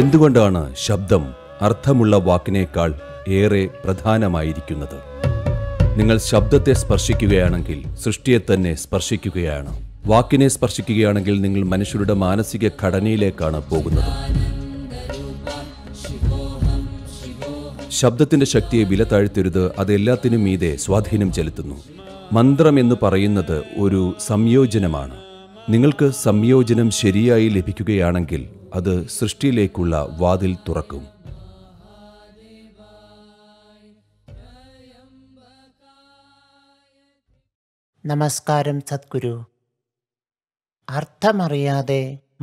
എന്തുകൊണ്ടാണ് ശബ്ദം അർത്ഥമുള്ള വാക്കിനേക്കാൾ ഏറെ പ്രധാനമായിരിക്കുന്നത് നിങ്ങൾ ശബ്ദത്തെ സ്പർശിക്കുകയാണെങ്കിൽ സൃഷ്ടിയെ തന്നെ സ്പർശിക്കുകയാണ് വാക്കിനെ സ്പർശിക്കുകയാണെങ്കിൽ നിങ്ങൾ മനുഷ്യരുടെ മാനസിക ഘടനയിലേക്കാണ് പോകുന്നത് ശബ്ദത്തിന്റെ ശക്തിയെ വില താഴ്ത്തരുത് അതെല്ലാത്തിനും മീതെ സ്വാധീനം ചെലുത്തുന്നു മന്ത്രം എന്ന് പറയുന്നത് ഒരു സംയോജനമാണ് നിങ്ങൾക്ക് സംയോജനം ശരിയായി ലഭിക്കുകയാണെങ്കിൽ അത് സൃഷ്ടിയിലേക്കുള്ള വാതിൽ തുറക്കും നമസ്കാരം സദ്ഗുരു അർത്ഥമറിയാതെ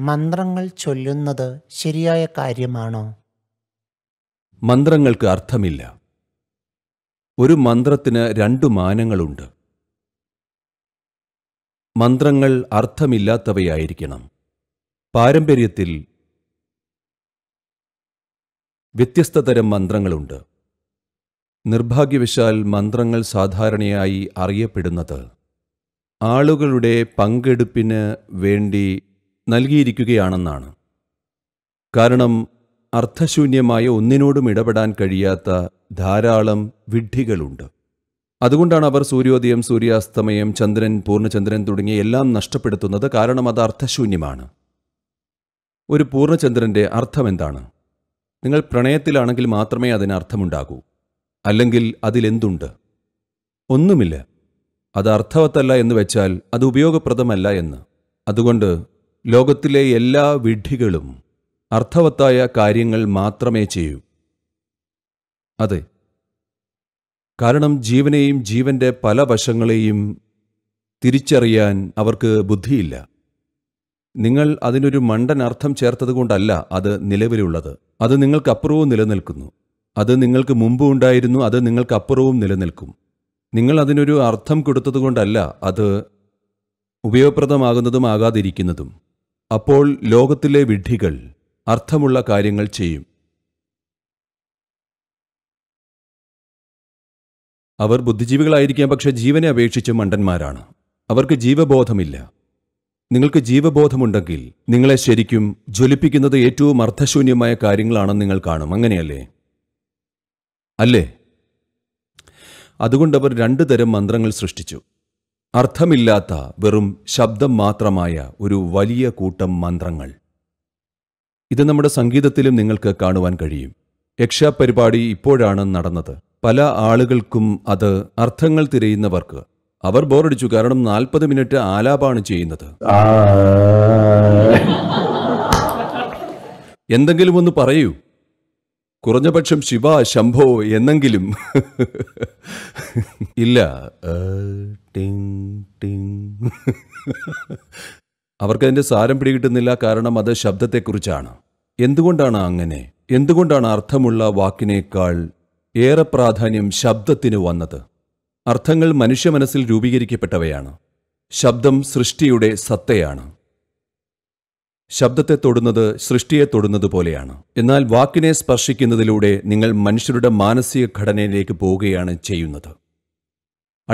മന്ത്രങ്ങൾ ചൊല്ലുന്നത് ശരിയായ കാര്യമാണോ മന്ത്രങ്ങൾക്ക് അർത്ഥമില്ല ഒരു മന്ത്രത്തിന് രണ്ടു മാനങ്ങളുണ്ട് മന്ത്രങ്ങൾ അർത്ഥമില്ലാത്തവയായിരിക്കണം പാരമ്പര്യത്തിൽ വ്യത്യസ്ത തരം മന്ത്രങ്ങളുണ്ട് നിർഭാഗ്യവശാൽ മന്ത്രങ്ങൾ സാധാരണയായി അറിയപ്പെടുന്നത് ആളുകളുടെ പങ്കെടുപ്പിന് വേണ്ടി നൽകിയിരിക്കുകയാണെന്നാണ് കാരണം അർത്ഥശൂന്യമായ ഒന്നിനോടും ഇടപെടാൻ കഴിയാത്ത ധാരാളം വിഡ്ഢികളുണ്ട് അതുകൊണ്ടാണ് അവർ സൂര്യോദയം സൂര്യാസ്തമയം ചന്ദ്രൻ പൂർണ്ണചന്ദ്രൻ തുടങ്ങിയ എല്ലാം നഷ്ടപ്പെടുത്തുന്നത് കാരണം അത് അർത്ഥശൂന്യമാണ് ഒരു പൂർണ്ണചന്ദ്രൻ്റെ അർത്ഥം എന്താണ് നിങ്ങൾ പ്രണയത്തിലാണെങ്കിൽ മാത്രമേ അതിന് അർത്ഥമുണ്ടാകൂ അല്ലെങ്കിൽ അതിലെന്തുണ്ട് ഒന്നുമില്ല അത് അർത്ഥവത്തല്ല എന്ന് വെച്ചാൽ അത് ഉപയോഗപ്രദമല്ല എന്ന് അതുകൊണ്ട് ലോകത്തിലെ എല്ലാ വിഡ്ഢികളും അർത്ഥവത്തായ കാര്യങ്ങൾ മാത്രമേ ചെയ്യൂ അതെ കാരണം ജീവനെയും ജീവന്റെ പല വശങ്ങളെയും തിരിച്ചറിയാൻ അവർക്ക് ബുദ്ധിയില്ല നിങ്ങൾ അതിനൊരു മണ്ടൻ അർത്ഥം ചേർത്തതുകൊണ്ടല്ല അത് നിലവിലുള്ളത് അത് നിങ്ങൾക്ക് നിലനിൽക്കുന്നു അത് നിങ്ങൾക്ക് മുമ്പ് ഉണ്ടായിരുന്നു അത് നിങ്ങൾക്ക് നിലനിൽക്കും നിങ്ങൾ അതിനൊരു അർത്ഥം കൊടുത്തതുകൊണ്ടല്ല അത് ഉപയോഗപ്രദമാകുന്നതും ആകാതിരിക്കുന്നതും അപ്പോൾ ലോകത്തിലെ വിഡ്ഢികൾ അർത്ഥമുള്ള കാര്യങ്ങൾ ചെയ്യും അവർ ബുദ്ധിജീവികളായിരിക്കാം പക്ഷെ ജീവനെ അപേക്ഷിച്ച് മണ്ടന്മാരാണ് അവർക്ക് ജീവബോധമില്ല നിങ്ങൾക്ക് ജീവബോധമുണ്ടെങ്കിൽ നിങ്ങളെ ശരിക്കും ജ്വലിപ്പിക്കുന്നത് ഏറ്റവും അർത്ഥശൂന്യമായ കാര്യങ്ങളാണെന്ന് നിങ്ങൾ കാണും അങ്ങനെയല്ലേ അല്ലേ അതുകൊണ്ട് അവർ രണ്ടു തരം മന്ത്രങ്ങൾ സൃഷ്ടിച്ചു അർത്ഥമില്ലാത്ത വെറും ശബ്ദം മാത്രമായ ഒരു വലിയ കൂട്ടം മന്ത്രങ്ങൾ ഇത് നമ്മുടെ സംഗീതത്തിലും നിങ്ങൾക്ക് കാണുവാൻ കഴിയും യക്ഷാപരിപാടി ഇപ്പോഴാണ് നടന്നത് പല ആളുകൾക്കും അത് അർത്ഥങ്ങൾ തിരയുന്നവർക്ക് അവർ ബോറടിച്ചു കാരണം നാൽപ്പത് മിനിറ്റ് ആലാപാണ് ചെയ്യുന്നത് എന്തെങ്കിലും ഒന്ന് പറയൂ കുറഞ്ഞപക്ഷം ശിവ ശംഭോ എന്നെങ്കിലും ഇല്ല അവർക്ക് അതിന്റെ സാരം പിടികിട്ടുന്നില്ല കാരണം അത് ശബ്ദത്തെക്കുറിച്ചാണ് എന്തുകൊണ്ടാണ് അങ്ങനെ എന്തുകൊണ്ടാണ് അർത്ഥമുള്ള വാക്കിനേക്കാൾ ഏറെ പ്രാധാന്യം ശബ്ദത്തിന് വന്നത് അർത്ഥങ്ങൾ മനുഷ്യ മനസ്സിൽ രൂപീകരിക്കപ്പെട്ടവയാണ് ശബ്ദം സൃഷ്ടിയുടെ സത്തയാണ് ശബ്ദത്തെ തൊടുന്നത് സൃഷ്ടിയെ തൊടുന്നത് പോലെയാണ് എന്നാൽ വാക്കിനെ സ്പർശിക്കുന്നതിലൂടെ നിങ്ങൾ മനുഷ്യരുടെ മാനസിക ഘടനയിലേക്ക് പോവുകയാണ് ചെയ്യുന്നത്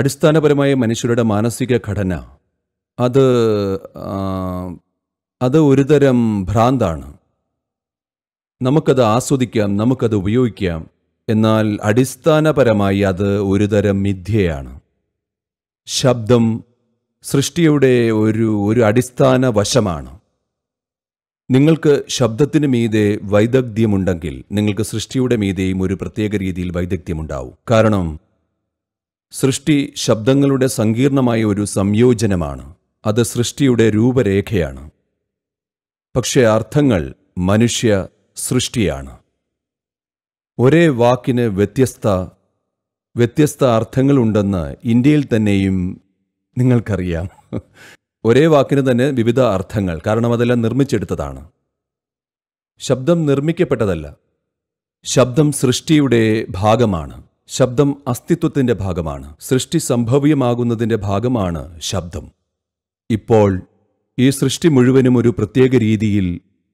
അടിസ്ഥാനപരമായ മനുഷ്യരുടെ മാനസിക ഘടന അത് അത് ഒരുതരം ഭ്രാന്താണ് നമുക്കത് ആസ്വദിക്കാം നമുക്കത് ഉപയോഗിക്കാം എന്നാൽ അടിസ്ഥാനപരമായി അത് ഒരുതരം മിഥ്യയാണ് ശബ്ദം സൃഷ്ടിയുടെ ഒരു ഒരു അടിസ്ഥാന വശമാണ് നിങ്ങൾക്ക് ശബ്ദത്തിന് മീതെ വൈദഗ്ധ്യമുണ്ടെങ്കിൽ നിങ്ങൾക്ക് സൃഷ്ടിയുടെ മീതെയും ഒരു പ്രത്യേക രീതിയിൽ വൈദഗ്ധ്യമുണ്ടാവും കാരണം സൃഷ്ടി ശബ്ദങ്ങളുടെ സങ്കീർണമായ ഒരു സംയോജനമാണ് അത് സൃഷ്ടിയുടെ രൂപരേഖയാണ് പക്ഷേ അർത്ഥങ്ങൾ മനുഷ്യ സൃഷ്ടിയാണ് ഒരേ വാക്കിന് വ്യത്യസ്ത വ്യത്യസ്ത അർത്ഥങ്ങളുണ്ടെന്ന് ഇന്ത്യയിൽ തന്നെയും നിങ്ങൾക്കറിയാം ഒരേ വാക്കിന് തന്നെ വിവിധ അർത്ഥങ്ങൾ കാരണം അതെല്ലാം നിർമ്മിച്ചെടുത്തതാണ് ശബ്ദം നിർമ്മിക്കപ്പെട്ടതല്ല ശബ്ദം സൃഷ്ടിയുടെ ഭാഗമാണ് ശബ്ദം അസ്തിത്വത്തിൻ്റെ ഭാഗമാണ് സൃഷ്ടി സംഭവ്യമാകുന്നതിൻ്റെ ഭാഗമാണ് ശബ്ദം ഇപ്പോൾ ഈ സൃഷ്ടി മുഴുവനും ഒരു പ്രത്യേക രീതിയിൽ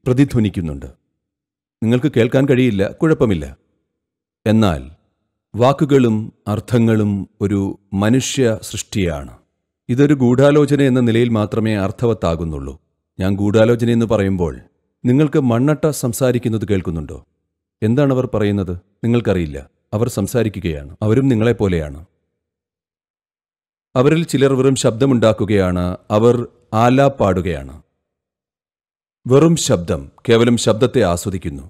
പ്രതിധ്വനിക്കുന്നുണ്ട് നിങ്ങൾക്ക് കേൾക്കാൻ കഴിയില്ല കുഴപ്പമില്ല എന്നാൽ വാക്കുകളും അർത്ഥങ്ങളും ഒരു മനുഷ്യ സൃഷ്ടിയാണ് ഇതൊരു ഗൂഢാലോചന എന്ന നിലയിൽ മാത്രമേ അർത്ഥവത്താകുന്നുള്ളൂ ഞാൻ ഗൂഢാലോചന എന്ന് പറയുമ്പോൾ നിങ്ങൾക്ക് മണ്ണട്ട സംസാരിക്കുന്നത് കേൾക്കുന്നുണ്ടോ എന്താണ് അവർ പറയുന്നത് നിങ്ങൾക്കറിയില്ല അവർ സംസാരിക്കുകയാണ് അവരും നിങ്ങളെപ്പോലെയാണ് അവരിൽ ചിലർ വെറും ശബ്ദമുണ്ടാക്കുകയാണ് അവർ ആലാപ്പാടുകയാണ് വെറും ശബ്ദം കേവലം ശബ്ദത്തെ ആസ്വദിക്കുന്നു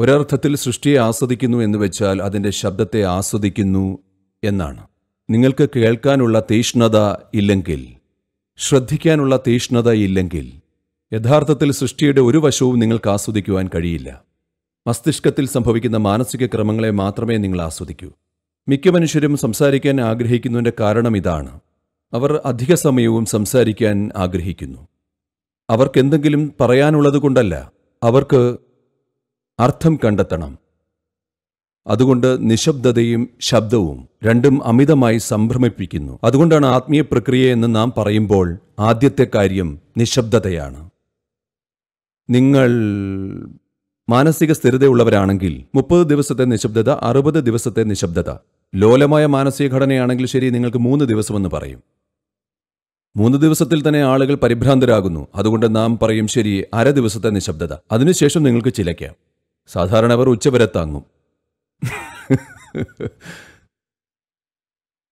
ഒരർത്ഥത്തിൽ സൃഷ്ടിയെ ആസ്വദിക്കുന്നു എന്ന് വെച്ചാൽ അതിൻ്റെ ശബ്ദത്തെ ആസ്വദിക്കുന്നു എന്നാണ് നിങ്ങൾക്ക് കേൾക്കാനുള്ള തീഷ്ണത ഇല്ലെങ്കിൽ ശ്രദ്ധിക്കാനുള്ള തീഷ്ണത ഇല്ലെങ്കിൽ യഥാർത്ഥത്തിൽ സൃഷ്ടിയുടെ ഒരു വശവും നിങ്ങൾക്ക് ആസ്വദിക്കുവാൻ കഴിയില്ല മസ്തിഷ്കത്തിൽ സംഭവിക്കുന്ന മാനസിക ക്രമങ്ങളെ മാത്രമേ നിങ്ങൾ ആസ്വദിക്കൂ മിക്ക മനുഷ്യരും സംസാരിക്കാൻ ആഗ്രഹിക്കുന്നതിൻ്റെ കാരണം ഇതാണ് അവർ അധിക സമയവും സംസാരിക്കാൻ ആഗ്രഹിക്കുന്നു അവർക്കെന്തെങ്കിലും പറയാനുള്ളത് കൊണ്ടല്ല അവർക്ക് അർത്ഥം കണ്ടെത്തണം അതുകൊണ്ട് നിശബ്ദതയും ശബ്ദവും രണ്ടും അമിതമായി സംഭ്രമിപ്പിക്കുന്നു അതുകൊണ്ടാണ് ആത്മീയ പ്രക്രിയയെന്ന് നാം പറയുമ്പോൾ ആദ്യത്തെ കാര്യം നിശബ്ദതയാണ് നിങ്ങൾ മാനസിക സ്ഥിരതയുള്ളവരാണെങ്കിൽ മുപ്പത് ദിവസത്തെ നിശബ്ദത അറുപത് ദിവസത്തെ നിശബ്ദത ലോലമായ മാനസിക ഘടനയാണെങ്കിൽ ശരി നിങ്ങൾക്ക് മൂന്ന് ദിവസമെന്ന് പറയും മൂന്ന് ദിവസത്തിൽ തന്നെ ആളുകൾ പരിഭ്രാന്തരാകുന്നു അതുകൊണ്ട് നാം പറയും ശരി അര ദിവസത്തെ നിശബ്ദത അതിനുശേഷം നിങ്ങൾക്ക് ചിലയ്ക്കാം സാധാരണ അവർ ഉച്ചവരെ താങ്ങും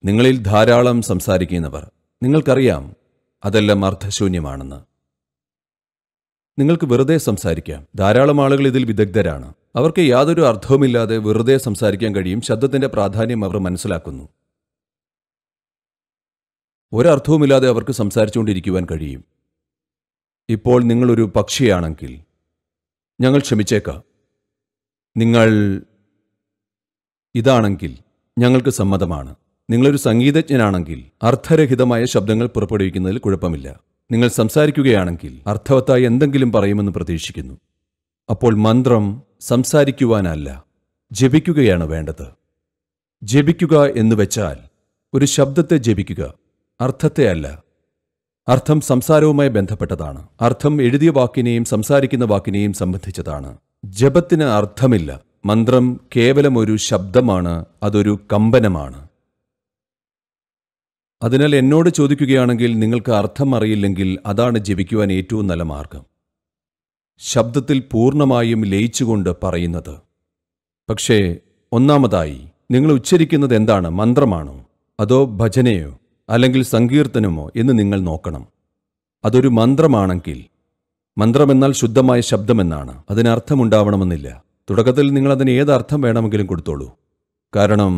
നിങ്ങളിൽ ധാരാളം സംസാരിക്കുന്നവർ നിങ്ങൾക്കറിയാം അതെല്ലാം അർത്ഥശൂന്യമാണെന്ന് നിങ്ങൾക്ക് വെറുതെ സംസാരിക്കാം ധാരാളം ആളുകൾ ഇതിൽ വിദഗ്ധരാണ് അവർക്ക് യാതൊരു അർത്ഥവുമില്ലാതെ വെറുതെ സംസാരിക്കാൻ കഴിയും ശബ്ദത്തിന്റെ പ്രാധാന്യം അവർ മനസ്സിലാക്കുന്നു ഒരർത്ഥവുമില്ലാതെ അവർക്ക് സംസാരിച്ചുകൊണ്ടിരിക്കുവാൻ കഴിയും ഇപ്പോൾ നിങ്ങളൊരു പക്ഷിയാണെങ്കിൽ ഞങ്ങൾ ക്ഷമിച്ചേക്കാം നിങ്ങൾ ഇതാണെങ്കിൽ ഞങ്ങൾക്ക് സമ്മതമാണ് നിങ്ങളൊരു സംഗീതജ്ഞനാണെങ്കിൽ അർത്ഥരഹിതമായ ശബ്ദങ്ങൾ പുറപ്പെടുവിക്കുന്നതിൽ കുഴപ്പമില്ല നിങ്ങൾ സംസാരിക്കുകയാണെങ്കിൽ അർത്ഥവത്തായി എന്തെങ്കിലും പറയുമെന്ന് പ്രതീക്ഷിക്കുന്നു അപ്പോൾ മന്ത്രം സംസാരിക്കുവാനല്ല ജപിക്കുകയാണ് വേണ്ടത് ജപിക്കുക എന്ന് വെച്ചാൽ ഒരു ശബ്ദത്തെ ജപിക്കുക അർത്ഥത്തെ അല്ല അർത്ഥം സംസാരവുമായി ബന്ധപ്പെട്ടതാണ് അർത്ഥം എഴുതിയ വാക്കിനെയും സംസാരിക്കുന്ന വാക്കിനെയും സംബന്ധിച്ചതാണ് ജപത്തിന് അർത്ഥമില്ല മന്ത്രം കേവലം ഒരു ശബ്ദമാണ് അതൊരു കമ്പനമാണ് അതിനാൽ എന്നോട് ചോദിക്കുകയാണെങ്കിൽ നിങ്ങൾക്ക് അർത്ഥം അറിയില്ലെങ്കിൽ അതാണ് ജപിക്കുവാൻ ഏറ്റവും നല്ല മാർഗം ശബ്ദത്തിൽ പൂർണ്ണമായും ലയിച്ചുകൊണ്ട് പറയുന്നത് പക്ഷേ ഒന്നാമതായി നിങ്ങൾ ഉച്ചരിക്കുന്നത് എന്താണ് മന്ത്രമാണോ അതോ ഭജനയോ അല്ലെങ്കിൽ സങ്കീർത്തനമോ എന്ന് നിങ്ങൾ നോക്കണം അതൊരു മന്ത്രമാണെങ്കിൽ മന്ത്രമെന്നാൽ ശുദ്ധമായ ശബ്ദമെന്നാണ് അതിനർത്ഥമുണ്ടാവണമെന്നില്ല തുടക്കത്തിൽ നിങ്ങൾ അതിന് ഏത് അർത്ഥം വേണമെങ്കിലും കൊടുത്തോളൂ കാരണം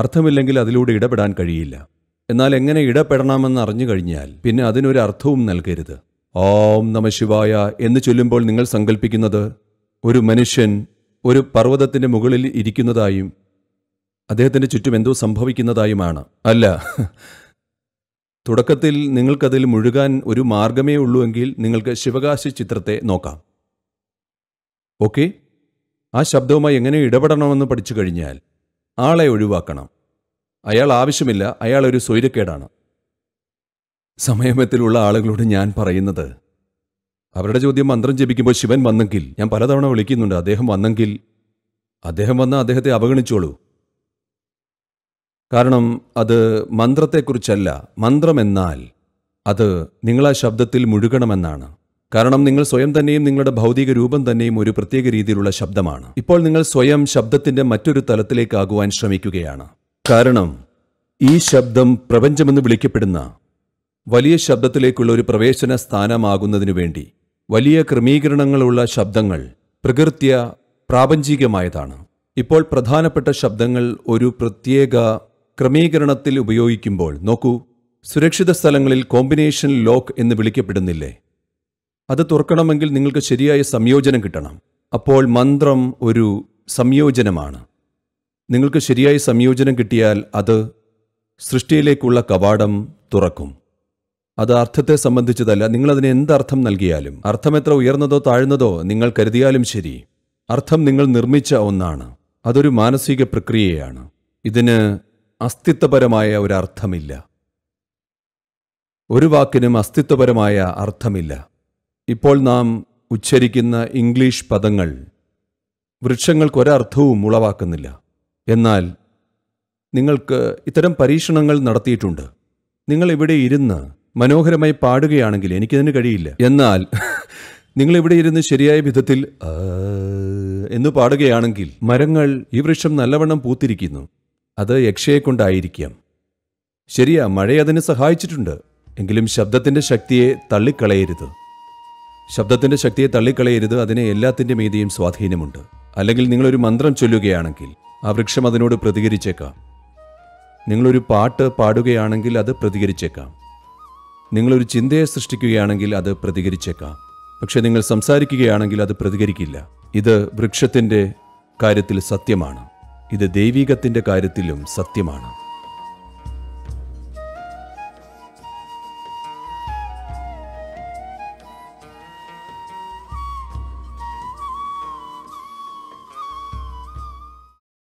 അർത്ഥമില്ലെങ്കിൽ അതിലൂടെ ഇടപെടാൻ കഴിയില്ല എന്നാൽ എങ്ങനെ ഇടപെടണമെന്ന് അറിഞ്ഞു കഴിഞ്ഞാൽ പിന്നെ അതിനൊരു അർത്ഥവും നൽകരുത് ഓം നമശിവായ എന്ന് ചൊല്ലുമ്പോൾ നിങ്ങൾ സങ്കല്പിക്കുന്നത് ഒരു മനുഷ്യൻ ഒരു പർവ്വതത്തിൻ്റെ മുകളിൽ ഇരിക്കുന്നതായും അദ്ദേഹത്തിൻ്റെ ചുറ്റും എന്തോ സംഭവിക്കുന്നതായുമാണ് അല്ല തുടക്കത്തിൽ നിങ്ങൾക്കതിൽ മുഴുകാൻ ഒരു മാർഗമേ ഉള്ളൂ എങ്കിൽ നിങ്ങൾക്ക് ശിവകാശി ചിത്രത്തെ നോക്കാം ഓക്കെ ആ ശബ്ദവുമായി എങ്ങനെ ഇടപെടണമെന്ന് പഠിച്ചു കഴിഞ്ഞാൽ ആളെ ഒഴിവാക്കണം അയാൾ ആവശ്യമില്ല അയാൾ ഒരു സ്വൈരക്കേടാണ് സമയമത്തിലുള്ള ആളുകളോട് ഞാൻ പറയുന്നത് അവരുടെ ചോദ്യം മന്ത്രം ജപിക്കുമ്പോൾ ശിവൻ വന്നെങ്കിൽ ഞാൻ പലതവണ വിളിക്കുന്നുണ്ട് അദ്ദേഹം വന്നെങ്കിൽ അദ്ദേഹം വന്ന അദ്ദേഹത്തെ അവഗണിച്ചോളൂ കാരണം അത് മന്ത്രത്തെക്കുറിച്ചല്ല മന്ത്രമെന്നാൽ അത് നിങ്ങളാ ശബ്ദത്തിൽ മുഴുകണമെന്നാണ് കാരണം നിങ്ങൾ സ്വയം തന്നെയും നിങ്ങളുടെ ഭൗതിക രൂപം തന്നെയും ഒരു പ്രത്യേക രീതിയിലുള്ള ശബ്ദമാണ് ഇപ്പോൾ നിങ്ങൾ സ്വയം ശബ്ദത്തിന്റെ മറ്റൊരു തലത്തിലേക്കാകുവാൻ ശ്രമിക്കുകയാണ് കാരണം ഈ ശബ്ദം പ്രപഞ്ചമെന്ന് വിളിക്കപ്പെടുന്ന വലിയ ശബ്ദത്തിലേക്കുള്ള ഒരു പ്രവേശന സ്ഥാനമാകുന്നതിനു വേണ്ടി വലിയ ക്രമീകരണങ്ങളുള്ള ശബ്ദങ്ങൾ പ്രകൃത്യ പ്രാപഞ്ചികമായതാണ് ഇപ്പോൾ പ്രധാനപ്പെട്ട ശബ്ദങ്ങൾ ഒരു പ്രത്യേക ക്രമീകരണത്തിൽ ഉപയോഗിക്കുമ്പോൾ നോക്കൂ സുരക്ഷിത സ്ഥലങ്ങളിൽ കോമ്പിനേഷൻ ലോക്ക് എന്ന് വിളിക്കപ്പെടുന്നില്ലേ അത് തുറക്കണമെങ്കിൽ നിങ്ങൾക്ക് ശരിയായ സംയോജനം കിട്ടണം അപ്പോൾ മന്ത്രം ഒരു സംയോജനമാണ് നിങ്ങൾക്ക് ശരിയായ സംയോജനം കിട്ടിയാൽ അത് സൃഷ്ടിയിലേക്കുള്ള കവാടം തുറക്കും അത് അർത്ഥത്തെ സംബന്ധിച്ചതല്ല അതിന് എന്തർത്ഥം നൽകിയാലും അർത്ഥം എത്ര ഉയർന്നതോ താഴ്ന്നതോ നിങ്ങൾ കരുതിയാലും ശരി അർത്ഥം നിങ്ങൾ നിർമ്മിച്ച ഒന്നാണ് അതൊരു മാനസിക പ്രക്രിയയാണ് ഇതിന് അസ്തിത്വപരമായ ഒരർത്ഥമില്ല ഒരു വാക്കിനും അസ്തിത്വപരമായ അർത്ഥമില്ല ഇപ്പോൾ നാം ഉച്ചരിക്കുന്ന ഇംഗ്ലീഷ് പദങ്ങൾ ഒരർത്ഥവും ഉളവാക്കുന്നില്ല എന്നാൽ നിങ്ങൾക്ക് ഇത്തരം പരീക്ഷണങ്ങൾ നടത്തിയിട്ടുണ്ട് നിങ്ങൾ ഇവിടെ ഇരുന്ന് മനോഹരമായി പാടുകയാണെങ്കിൽ എനിക്കതിന് കഴിയില്ല എന്നാൽ നിങ്ങൾ ഇവിടെ ഇരുന്ന് ശരിയായ വിധത്തിൽ എന്ന് പാടുകയാണെങ്കിൽ മരങ്ങൾ ഈ വൃക്ഷം നല്ലവണ്ണം പൂത്തിരിക്കുന്നു അത് യക്ഷയെക്കൊണ്ടായിരിക്കാം ശരിയാ മഴ അതിനെ സഹായിച്ചിട്ടുണ്ട് എങ്കിലും ശബ്ദത്തിൻ്റെ ശക്തിയെ തള്ളിക്കളയരുത് ശബ്ദത്തിൻ്റെ ശക്തിയെ തള്ളിക്കളയരുത് അതിനെ എല്ലാത്തിൻ്റെ മീതിയും സ്വാധീനമുണ്ട് അല്ലെങ്കിൽ നിങ്ങളൊരു മന്ത്രം ചൊല്ലുകയാണെങ്കിൽ ആ വൃക്ഷം അതിനോട് പ്രതികരിച്ചേക്കാം നിങ്ങളൊരു പാട്ട് പാടുകയാണെങ്കിൽ അത് പ്രതികരിച്ചേക്കാം നിങ്ങളൊരു ചിന്തയെ സൃഷ്ടിക്കുകയാണെങ്കിൽ അത് പ്രതികരിച്ചേക്കാം പക്ഷെ നിങ്ങൾ സംസാരിക്കുകയാണെങ്കിൽ അത് പ്രതികരിക്കില്ല ഇത് വൃക്ഷത്തിൻ്റെ കാര്യത്തിൽ സത്യമാണ് ഇത് ദൈവികത്തിൻ്റെ കാര്യത്തിലും സത്യമാണ്